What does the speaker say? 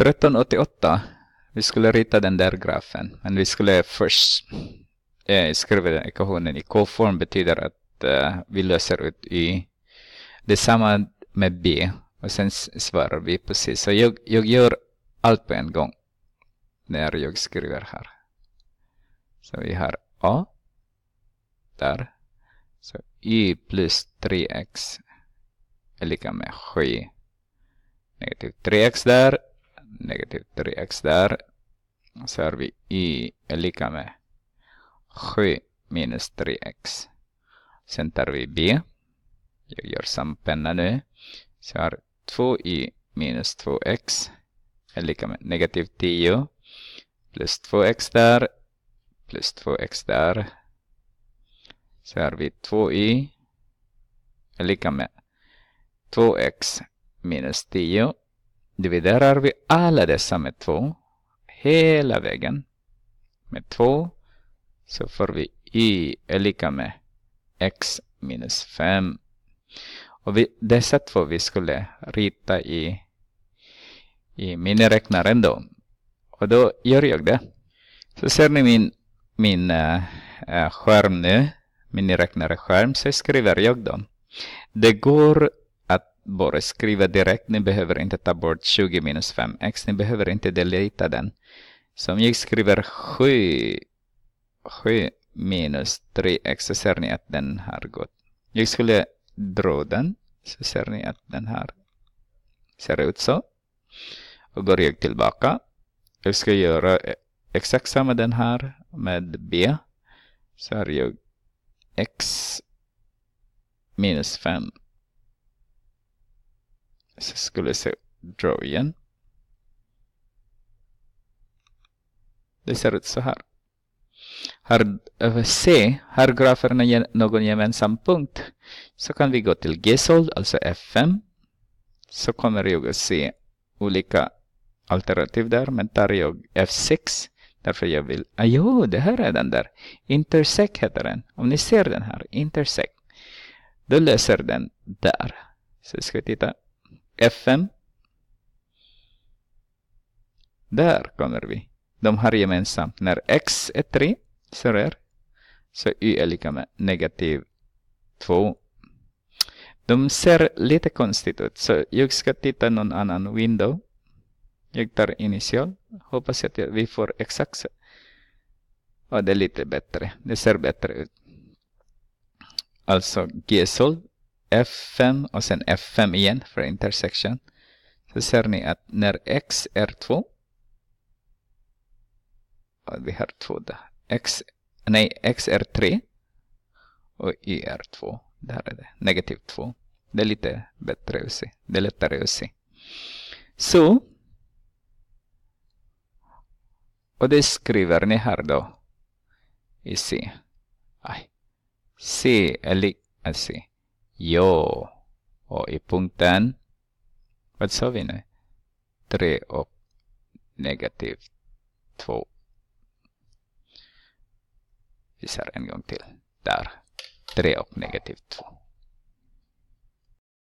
1388, vi skulle rita den där grafen. Men vi skulle först eh, skriva den ekvationen i k-form betyder att eh, vi löser ut y. Detsamma med b. Och sen svarar vi precis. Så jag, jag gör allt på en gång när jag skriver här. Så vi har a där. Så y plus 3x är lika med 7. Negativ 3x där negativ 3x där. Så har vi y är lika med 7 minus 3x. Sen tar vi b. Jag gör samma penna nu. Så har 2y minus 2x är lika med negativ 10 plus 2x där plus 2x där. Så har vi 2y är lika med 2x minus 10 dividerar vi alla dessa med 2 hela vägen med 2 så får vi y är lika med x minus 5. Och vi, dessa två vi skulle rita i, i miniräknaren då. Och då gör jag det. Så ser ni min, min äh, skärm nu, miniräknareskärm, så skriver jag då. Det går bara skriva direkt. Ni behöver inte ta bort 20 minus 5x. Ni behöver inte deleta den. Så om jag skriver 7, 7 minus 3x så ser ni att den har gått. Jag skulle dra den så ser ni att den här ser ut så. Och går jag tillbaka. Jag ska göra exakt samma den här med b. Så har jag x minus 5 så skulle se igen. Det ser ut så här. Har C, eh, har graferna någon gemensam punkt så kan vi gå till G-sold, alltså F5. Så kommer jag att se olika alternativ där, men tar jag F6 därför jag vill... Ah, jo, det här är den där. Intersect heter den. Om ni ser den här, intersect. Då löser den där. Så ska vi titta FN. Där kommer vi. De har gemensamt när x är 3 så, där, så y är lika med negativ 2. De ser lite konstigt ut så jag ska titta någon annan window. Jag tar initial. Hoppas att vi får exakt så. Ja, det är lite bättre. Det ser bättre ut. Alltså g-sol F5 och sen F5 igen för intersection. Så ser ni att när X är 2. Vi har 2 där. X, nej, X är 3. Och Y är 2. Där är det. Negativ 2. Det är lite bättre att se. Det är lättare att se. Så. Och det skriver ni här då. I C. C är lik äh, C yo. Och i punkten, vad sa vi nu? 3 och negativ 2. ser en gång till. Där. 3 och negativ 2.